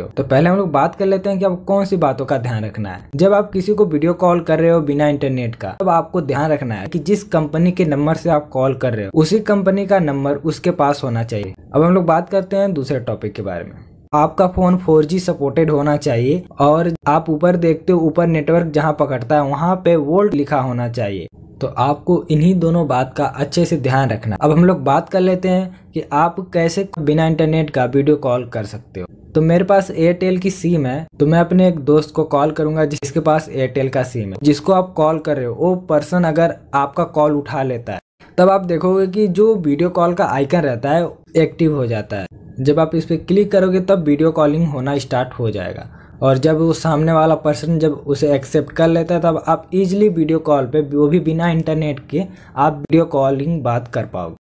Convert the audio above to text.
सकते हो तो पहले हम लोग बात कर लेते हैं कि आप कौन सी बातों का ध्यान रखना है जब आप किसी को वीडियो कॉल कर रहे हो बिना इंटरनेट का तब आपको ध्यान रखना है कि जिस कंपनी के नंबर से आप कॉल कर रहे हो उसी कंपनी का नंबर उसके पास होना चाहिए अब हम लोग बात करते हैं दूसरे टॉपिक के बारे में आपका फ़ोन 4G सपोर्टेड होना चाहिए और आप ऊपर देखते हो ऊपर नेटवर्क जहां पकड़ता है वहां पे वोल्ट लिखा होना चाहिए तो आपको इन्हीं दोनों बात का अच्छे से ध्यान रखना अब हम लोग बात कर लेते हैं कि आप कैसे बिना इंटरनेट का वीडियो कॉल कर सकते हो तो मेरे पास एयरटेल की सिम है तो मैं अपने एक दोस्त को कॉल करूंगा जिसके पास एयरटेल का सिम है जिसको आप कॉल कर रहे हो वो पर्सन अगर आपका कॉल उठा लेता है तब आप देखोगे कि जो वीडियो कॉल का आइकन रहता है एक्टिव हो जाता है जब आप इस पर क्लिक करोगे तब वीडियो कॉलिंग होना स्टार्ट हो जाएगा और जब वो सामने वाला पर्सन जब उसे एक्सेप्ट कर लेता है तब आप इजीली वीडियो कॉल पे वो भी बिना इंटरनेट के आप वीडियो कॉलिंग बात कर पाओगे